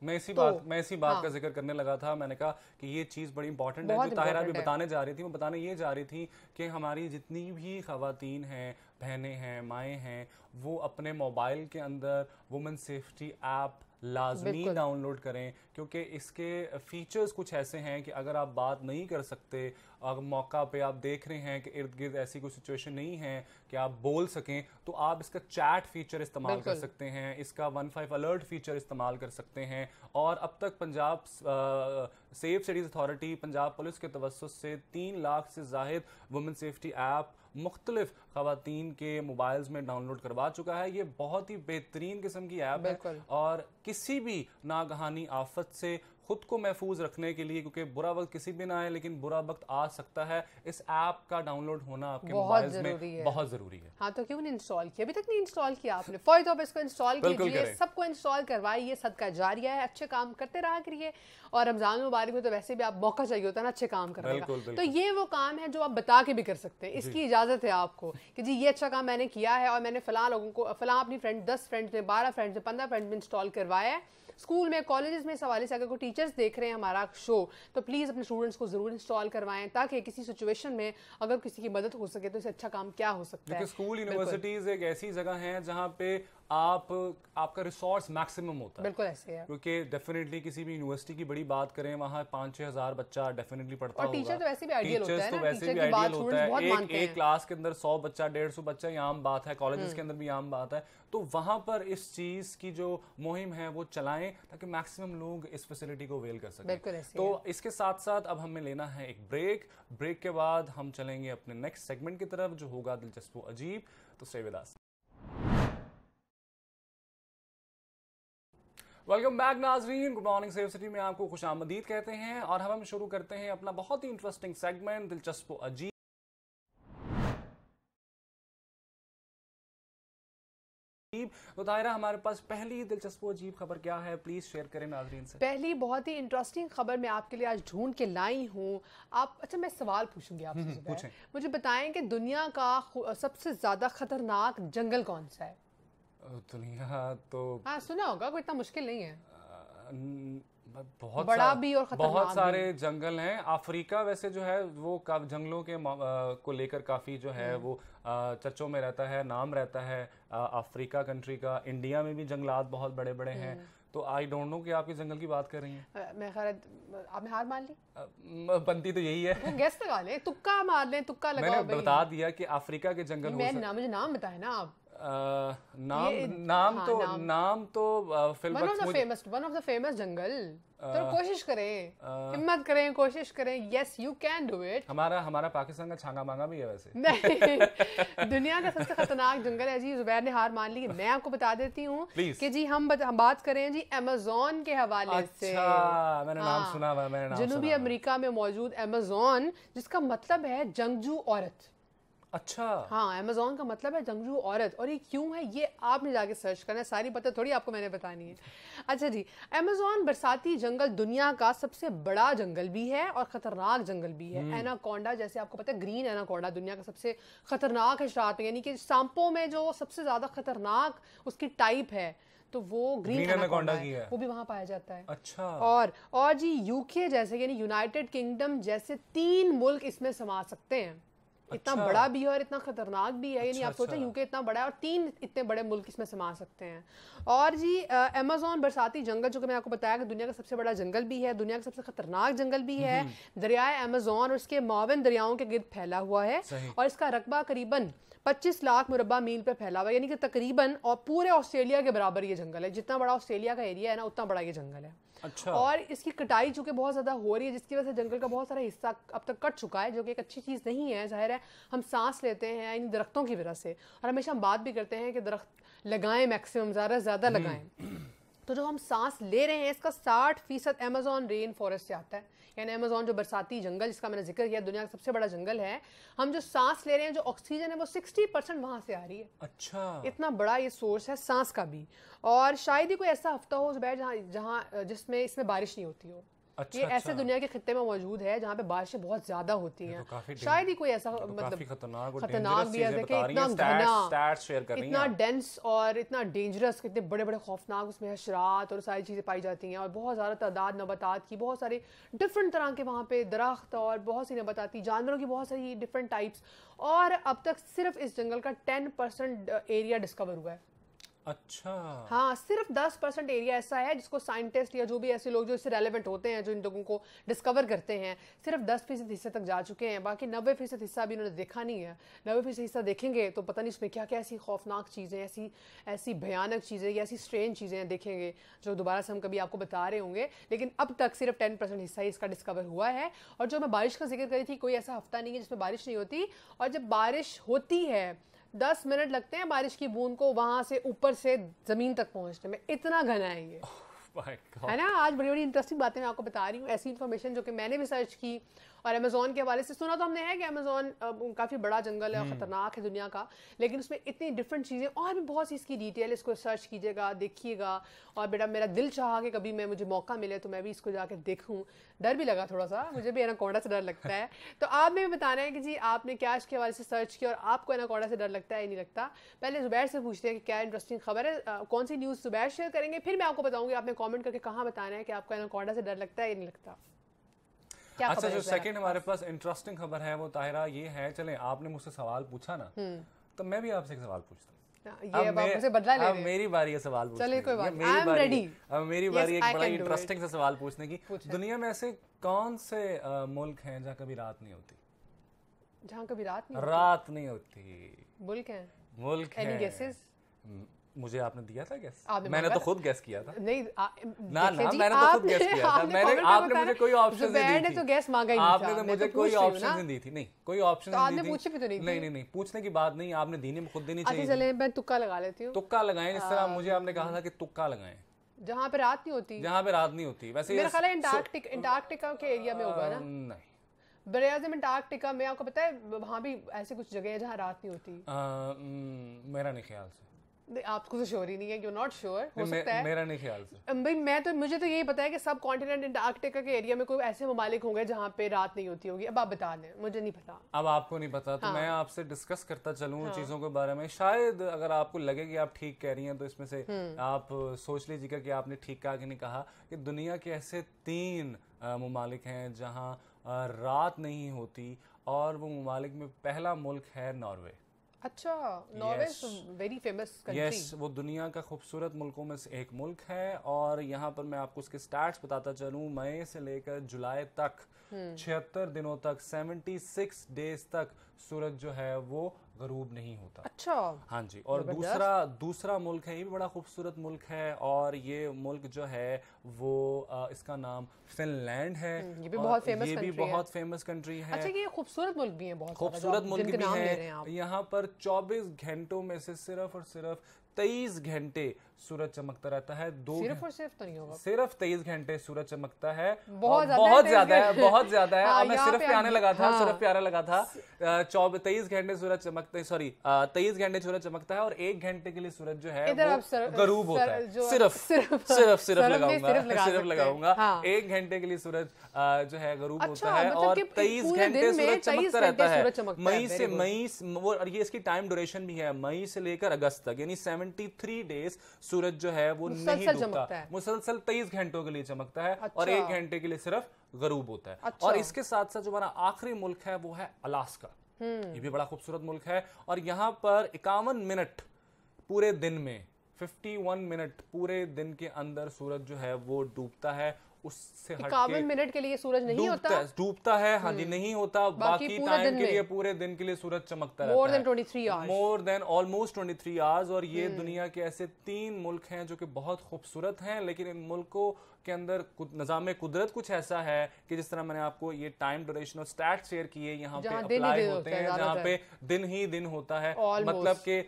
मैं इसी तो, बात मैं इसी बात हाँ, का जिक्र करने लगा था मैंने कहा कि ये चीज़ बड़ी इंपॉर्टेंट है जो ताहिरा भी बताने जा रही थी मैं बताने ये जा रही थी कि हमारी जितनी भी खातन हैं बहनें हैं माएँ हैं वो अपने मोबाइल के अंदर वुमेन सेफ्टी ऐप लाजमी डाउनलोड करें क्योंकि इसके फीचर्स कुछ ऐसे हैं कि अगर आप बात नहीं कर सकते अगर मौका पे आप देख रहे हैं कि इर्द गिर्द ऐसी कोई सिचुएशन नहीं है कि आप बोल सकें तो आप इसका चैट फीचर इस्तेमाल कर सकते हैं इसका वन फाइव अलर्ट फीचर इस्तेमाल कर सकते हैं और अब तक Punjab safe cities authority Punjab police के तवसत से तीन लाख से ज़ाहिर वुमेन सेफ्टी ऐप मुख्तलिफ खातन के मोबाइल्स में डाउनलोड करवा चुका है ये बहुत ही बेहतरीन किस्म की ऐप है और किसी भी नागहानी आफत से खुद को महफूज रखने के लिए क्योंकि बुरा वक्त किसी भी ना आए लेकिन बुरा वक्त आ सकता है इस ऐप का डाउनलोड होना आपके बहुत जरूरी में है बहुत जरूरी है हाँ तो क्यों नहीं इंस्टॉल किया अभी तक नहीं इंस्टॉल किया आपने फौरी तौर पर इसको इंस्टॉल कीजिए सबको इंस्टॉल करवाइए सदका जारी है अच्छे काम करते रहा करिए और रमजान मुबारक में तो वैसे भी आप मौका चाहिए होता है ना अच्छे काम करने का तो ये वो काम है जो आप बता के भी कर सकते हैं इसकी इजाजत है आपको कि जी ये अच्छा काम मैंने किया है और मैंने फला लोगों को फला अपनी फ्रेंड दस फ्रेंड्स ने बारह फ्रेंड्स ने पंद्रह फ्रेंड्स में इंस्टॉल करवाया है स्कूल में कॉलेज में सवाल से अगर कोई टीचर्स देख रहे हैं हमारा शो तो प्लीज़ अपने स्टूडेंट्स को ज़रूर इंस्टॉल करवाएं ताकि किसी सिचुएशन में अगर किसी की मदद हो सके तो इससे अच्छा काम क्या हो सकता है स्कूल यूनिवर्सिटीज़ एक ऐसी जगह है जहाँ पे आप आपका रिसोर्स मैक्सिमम होता है बिल्कुल ऐसे है क्योंकि डेफिनेटली किसी भी यूनिवर्सिटी की बड़ी बात करें वहाँ पाँच छह हजार बच्चा डेफिनेटली पढ़ता होगा टीचर तो वैसे भी आइडियल होता तो होता है तो एक, एक क्लास के अंदर सौ बच्चा डेढ़ सौ बच्चा ये आम बात है कॉलेजेस हम्म। के अंदर भी आम बात है तो वहाँ पर इस चीज की जो मुहिम है वो चलाएं ताकि मैक्सिमम लोग इस फैसिलिटी को अवेल कर सकें तो इसके साथ साथ अब हमें लेना है एक ब्रेक ब्रेक के बाद हम चलेंगे अपने नेक्स्ट सेगमेंट की तरफ जो होगा दिलचस्प अजीब तो सेवेदास वेलकम बैक नाजरीन गुड मॉर्निंग सेव सिटी में आपको खुश आमदीद कहते हैं और हम हम शुरू करते हैं अपना बहुत ही इंटरेस्टिंग सेगमेंट दिलचस्प अजीब तो ताहिरा हमारे पास पहली दिलचस्प अजीब खबर क्या है प्लीज शेयर करें नाजरीन से पहली बहुत ही इंटरेस्टिंग खबर मैं आपके लिए आज ढूंढ के लाई हूँ आप अच्छा मैं सवाल पूछूंगी आपसे हम्म, हम्म, मुझे बताएं कि दुनिया का सबसे ज्यादा खतरनाक जंगल कौन सा है दुनिया हाँ, तो हाँ सुना होगा कोई इतना मुश्किल नहीं है बहुत बड़ा सा, भी और बहुत सारे भी। जंगल हैं अफ्रीका वैसे जो है वो जंगलों के आ, को लेकर काफ़ी जो है हम्म। वो चर्चों में रहता है नाम रहता है अफ्रीका कंट्री का इंडिया में भी जंगलात बहुत बड़े बड़े हैं हम्म। तो आई डोंट नो कि आप किस जंगल की बात कर रही हैं मैं खैर आपने हार मान ली बनती तो यही है तो गेस लगा ले तुक्का मार ले तुक्का लगा मैंने बता दिया कि अफ्रीका के जंगल मैं नाम मुझे नाम बताया ना आप हाँ, तो- नाम नाम तो नाम, तो film one of the famous one of the famous जंगल तो कोशिश करें हिम्मत करें कोशिश करें yes you can do it हमारा हमारा पाकिस्तान का छांगा मांगा भी है वैसे (laughs) दुनिया का सबसे खतरनाक जंगल है जी जुबैर ने हार मान ली मैं आपको बता देती हूँ कि जी हम, बात करें जी अमेजोन के हवाले अच्छा, से मैंने नाम हाँ। सुना हुआ है मैंने नाम जनूबी अमेरिका में मौजूद अमेजोन जिसका मतलब है जंगजू औरत अच्छा हाँ अमेजोन का मतलब है जंगजू औरत और ये क्यों है ये आपने जाके सर्च करना है सारी बातें थोड़ी आपको मैंने बतानी है अच्छा जी अमेजोन बरसाती जंगल दुनिया का सबसे बड़ा जंगल भी है और खतरनाक जंगल भी है हम्म। एनाकोंडा जैसे आपको पता है ग्रीन एनाकोंडा दुनिया का सबसे खतरनाक है शराब यानी कि सांपों में जो सबसे ज्यादा खतरनाक उसकी टाइप है तो वो ग्रीन एनाकोंडा की है वो भी वहां पाया जाता है अच्छा और और जी यूके जैसे यानी यूनाइटेड किंगडम जैसे तीन मुल्क इसमें समा सकते हैं अच्छा। इतना बड़ा भी है और इतना खतरनाक भी है अच्छा, यानी आप सोचें अच्छा। यूके इतना बड़ा है और तीन इतने बड़े मुल्क इसमें समा सकते हैं और जी अमेजोन बरसाती जंगल जो कि मैं आपको बताया कि दुनिया का सबसे बड़ा जंगल भी है दुनिया का सबसे खतरनाक जंगल भी है हम्म। दरियाए अमेजोन और उसके मावन दरियाओं के गिर्द फैला हुआ है और इसका रकबा करीबन 25 लाख मुरबा मील पर फैला हुआ है यानी कि तकरीबन और पूरे ऑस्ट्रेलिया के बराबर ये जंगल है जितना बड़ा ऑस्ट्रेलिया का एरिया है ना उतना बड़ा ये जंगल है अच्छा और इसकी कटाई चूंकि बहुत ज़्यादा हो रही है जिसकी वजह से जंगल का बहुत सारा हिस्सा अब तक कट चुका है जो कि एक अच्छी चीज़ नहीं है जाहिर है हम सांस लेते हैं इन दरख्तों की वजह से और हमेशा हम बात भी करते हैं कि दरख्त लगाएं मैक्सिमम ज़्यादा से ज़्यादा लगाएं तो जो हम सांस ले रहे हैं इसका 60 फीसद अमेजोन रेन फॉरेस्ट से आता है यानी अमेजोन जो बरसाती जंगल जिसका मैंने जिक्र किया दुनिया का सबसे बड़ा जंगल है हम जो सांस ले रहे हैं जो ऑक्सीजन है वो 60 परसेंट वहाँ से आ रही है अच्छा इतना बड़ा ये सोर्स है सांस का भी और शायद ही कोई ऐसा हफ्ता हो जुबैर जहाँ जहाँ जिसमें इसमें बारिश नहीं होती हो अच्छा, ये ऐसे अच्छा। दुनिया के खत्ते में मौजूद है जहाँ पे बारिशें बहुत ज्यादा होती तो हैं तो शायद ही कोई ऐसा तो मतलब खतरनाक खतरनाक भी है कि इतना घना इतना डेंस और इतना डेंजरस कितने बड़े बड़े खौफनाक उसमें हशरात और सारी चीज़ें पाई जाती हैं और बहुत ज़्यादा तादाद नबतात की बहुत सारे डिफरेंट तरह के वहाँ पे दरख्त और बहुत सी नबताती जानवरों की बहुत सारी डिफरेंट टाइप्स और अब तक सिर्फ इस जंगल का टेन परसेंट एरिया डिस्कवर हुआ है अच्छा हाँ सिर्फ दस परसेंट एरिया ऐसा है जिसको साइंटिस्ट या जो भी ऐसे लोग जो इससे रेलिवेंट होते हैं जो इन लोगों को डिस्कवर करते हैं सिर्फ दस फीसद हिस्से तक जा चुके हैं बाकी नब्बे फीसद हिस्सा अभी इन्होंने देखा नहीं है नब्बे फीसद हिस्सा देखेंगे तो पता नहीं उसमें क्या क्या ऐसी खौफनाक चीज़ें ऐसी ऐसी भयानक चीज़ें या ऐसी स्ट्रेन चीज़ें देखेंगे जो दोबारा से हम कभी आपको बता रहे होंगे लेकिन अब तक सिर्फ टेन परसेंट हिस्सा ही इसका डिस्कवर हुआ है और जो मैं बारिश का जिक्र करी थी कोई ऐसा हफ्ता नहीं है जिसमें बारिश नहीं होती और जब बारिश होती है दस मिनट लगते हैं बारिश की बूंद को वहां से ऊपर से ज़मीन तक पहुंचने में इतना घना है ये oh है ना आज बड़ी बड़ी इंटरेस्टिंग बातें मैं आपको बता रही हूँ ऐसी इन्फॉर्मेशन जो कि मैंने भी सर्च की और अमेजोन के हवाले से सुना तो हमने है कि अमेजोन काफ़ी बड़ा जंगल है और हम्म। ख़तरनाक है दुनिया का लेकिन उसमें इतनी डिफरेंट चीज़ें और भी बहुत सी इसकी डिटेल इसको सर्च कीजिएगा देखिएगा और बेटा मेरा दिल चाह कि कभी मैं मुझे मौका मिले तो मैं भी इसको जाके देखूँ डर भी लगा थोड़ा सा मुझे भी एनाकोंडा से डर लगता है (laughs) तो आपने भी बताना है कि जी आपने क्या इसके हवाले से सर्च किया और आपको एनाकोंडा से डर लगता है या नहीं लगता पहले जुबैर से पूछते हैं कि क्या इंटरेस्टिंग खबर है कौन सी न्यूज़ जुबैर शेयर करेंगे फिर मैं आपको बताऊँगी आपने कॉमेंट करके कहाँ बताना है कि आपको एनाकोंडा से डर लगता है या नहीं लगता क्या अच्छा जो सेकंड हमारे पास इंटरेस्टिंग खबर है वो ताहिरा ये है चले आपने मुझसे सवाल पूछा ना हम्म। तो मैं भी आपसे एक सवाल पूछता हूँ हाँ, ये अब आप मुझसे बदला ले अब मेरी बारी है सवाल पूछने चलिए कोई बात आई एम रेडी अब मेरी बारी एक बड़ा इंटरेस्टिंग सा सवाल पूछने की दुनिया में ऐसे कौन से मुल्क हैं जहाँ कभी रात नहीं होती जहाँ कभी रात नहीं रात नहीं होती मुल्क हैं मुल्क हैं एनी गेसेस हम्म। मुझे आपने दिया था गैस मैंने तो खुद गैस किया था नहीं आ, ना ना मैंने तो खुद गैस किया था मैंने तो तो तो आपने मुझे कोई ऑप्शन नहीं दी थी तो गैस मांगा ही आपने तो मुझे कोई ऑप्शन नहीं दी थी नहीं कोई ऑप्शन नहीं आपने पूछे भी तो नहीं नहीं नहीं पूछने की बात नहीं आपने देने में खुद देनी अच्छा, चाहिए चले मैं तुक्का लगा लेती हूँ तुक्का लगाएं इस तरह मुझे आपने कहा था कि तुक्का लगाएं जहाँ पे रात नहीं होती जहाँ पे रात नहीं होती वैसे मेरा ख्याल है अंटार्कटिक अंटार्कटिका के एरिया में होगा ना नहीं बर अजम अंटार्कटिका में आपको पता है वहाँ भी ऐसे कुछ जगह है जहाँ रात नहीं होती मेरा नहीं ख्याल से आपको तो श्योर ही नहीं है यू नॉट श्योर हो सकता है मेरा नहीं ख्याल भाई मैं तो मुझे तो यही पता है कि सब कॉन्टिनेंट अंटार्कटिका के एरिया में कोई ऐसे ममालिक होंगे जहाँ पे रात नहीं होती होगी अब आप बता दें मुझे नहीं पता अब आपको नहीं पता तो हाँ। मैं आपसे डिस्कस करता चलूँ हाँ। चीज़ों के बारे में शायद अगर आपको लगे कि आप ठीक कह रही हैं तो इसमें से हम्म। आप सोच लीजिएगा कि आपने ठीक कहा कि नहीं कहा कि दुनिया के ऐसे तीन ममालिक हैं जहाँ रात नहीं होती और वो ममालिक में पहला मुल्क है नॉर्वे अच्छा नॉर्वे वेरी फेमस यस वो दुनिया का खूबसूरत मुल्कों में से एक मुल्क है और यहाँ पर मैं आपको उसके स्टार्ट बताता चलूँ मई से लेकर जुलाई तक हम्म। छिहत्तर दिनों तक सेवेंटी सिक्स डेज तक सूरज जो है वो गरूब नहीं होता अच्छा हाँ जी और दूसरा दूसरा मुल्क है ये भी बड़ा खूबसूरत मुल्क है और ये मुल्क जो है वो आ, इसका नाम फिनलैंड है हम्म, ये भी बहुत फेमस ये भी बहुत फेमस कंट्री है अच्छा ये खूबसूरत मुल्क भी है बहुत खूबसूरत मुल्क भी है यहाँ पर चौबीस घंटों में से सिर्फ और सिर्फ तेईस घंटे सूरज चमकता रहता है दो सिर्फ और सिर्फ तो नहीं होगा सिर्फ तेईस घंटे सूरज चमकता है बहुत ज्यादा बहुत ज्यादा है बहुत ज्यादा है हाँ, मैं सिर्फ पे लगा था हाँ। सिर्फ प्यारा लगा था चौबीस तेईस घंटे सूरज चमकते सॉरी तेईस घंटे सूरज चमकता है और एक घंटे के लिए सूरज जो है गरूब होता है सिर्फ सिर्फ सिर्फ लगाऊंगा सिर्फ लगाऊंगा हाँ। एक घंटे के लिए सूरज जो है गरूब अच्छा, होता है मतलब और तेईस घंटे सूरज चमकता रहता है मई से मई और ये इसकी टाइम ड्यूरेशन भी है मई से लेकर अगस्त तक यानी सेवेंटी थ्री डेज सूरज जो है वो नहीं डूबता मुसलसल तेईस घंटों के लिए चमकता है और अच्छा। एक घंटे के लिए सिर्फ गरूब होता है अच्छा। और इसके साथ साथ जो हमारा आखिरी मुल्क है वो है अलास्का हम्म। ये भी बड़ा खूबसूरत मुल्क है और यहाँ पर इक्यावन मिनट पूरे दिन में 51 मिनट पूरे दिन के अंदर सूरज जो है वो डूबता है उससे इक्यावन मिनट के लिए सूरज नहीं होता डूबता है हाँ जी हम्म। नहीं होता बाकी टाइम के लिए पूरे दिन के लिए सूरज चमकता more than three hours more than almost twenty three hours और ये हम्म। दुनिया के ऐसे तीन मुल्क हैं जो कि बहुत खूबसूरत हैं लेकिन इन मुल्क को के अंदर निज़ाम कुदरत कुछ ऐसा है कि जिस तरह मैंने आपको ये टाइम ड्यूरेशन और स्टैट शेयर किए यहाँ पे अप्लाई होते हैं जहाँ पे दिन ही दिन होता है मतलब के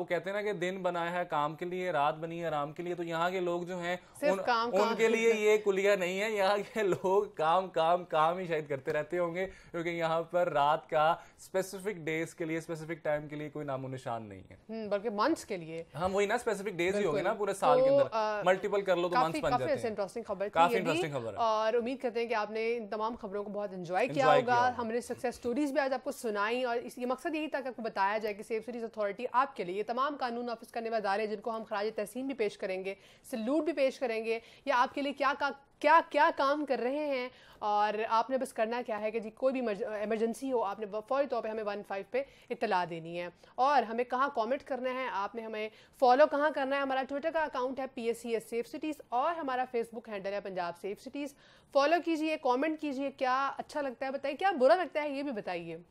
वो कहते हैं ना कि दिन बनाया है काम के लिए रात बनी है आराम के लिए तो यहाँ के लोग जो है उन, काम, काम उनके लिए ये कुलिया नहीं है यहाँ के लोग काम काम काम ही शायद करते रहते होंगे क्योंकि यहाँ पर रात का स्पेसिफिक डेज के लिए स्पेसिफिक टाइम के लिए कोई नामो निशान नहीं है हम्म, बल्कि मंथ्स के लिए हम हाँ, वही ना स्पेसिफिक डेज ही होंगे ना पूरे साल के तो, अंदर मल्टीपल कर लो तो मंथ्स बन जाते हैं इंटरेस्टिंग खबर थी काफी इंटरेस्टिंग खबर और उम्मीद करते हैं कि आपने इन तमाम खबरों को बहुत एंजॉय किया होगा हमने सक्सेस स्टोरीज भी आज आपको सुनाई और इस ये मकसद यही था कि आपको बताया जाए कि सेफ सिटीज अथॉरिटी आपके लिए तमाम कानून ऑफिस करने वाले जिनको हम खराज तहसीन भी पेश करेंगे सल्यूट भी पेश करेंगे या आपके लिए क्या क्या क्या काम कर रहे हैं और आपने बस करना क्या है कि जी कोई भी इमरजेंसी हो आपने फौरी तौर पे हमें वन फाइव पे इतला देनी है और हमें कहाँ कमेंट करना है आपने हमें फॉलो कहाँ करना है हमारा ट्विटर का अकाउंट है P S C S safe cities और हमारा फेसबुक हैंडल है पंजाब सेफ सिटीज़ फॉलो कीजिए कॉमेंट कीजिए क्या अच्छा लगता है बताइए क्या बुरा लगता है ये भी बताइए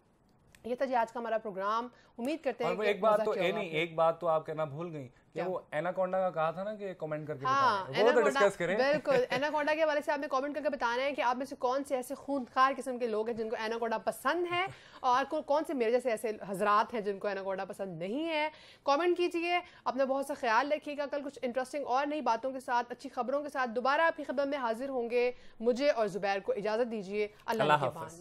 ये था जी आज का हमारा प्रोग्राम उम्मीद करते हैं एक बात तो नहीं एक बात तो आप कहना भूल गई કેવો એનાકોન્ડા કા કહા થા ના કે કમેન્ટ કરકે બતાવો વો ડિસ્કસ કરે બિલકુલ એનાકોન્ડા કે حوالے સે આપ મે કમેન્ટ કરકે બતાના હે કે આપમે સે કон સે એસે ખૂનખાર કિસમ કે લોગ હે जिनको એનાકોન્ડા પસંદ હે ઓર કોન સે મેરે જૈસે એસે હઝરાત હે जिनको એનાકોન્ડા પસંદ નહીં હે કમેન્ટ કીજીએ અપને બહોત સા ખ્યાલ રખिएगा कल કુછ ઇન્ટરેસ્ટિંગ ઓર નઈ બાતો કે સાથ achi khabron ke saath dobara aapki khabar mein hazir honge mujhe aur zubair ko ijazat dijiye allah ke naam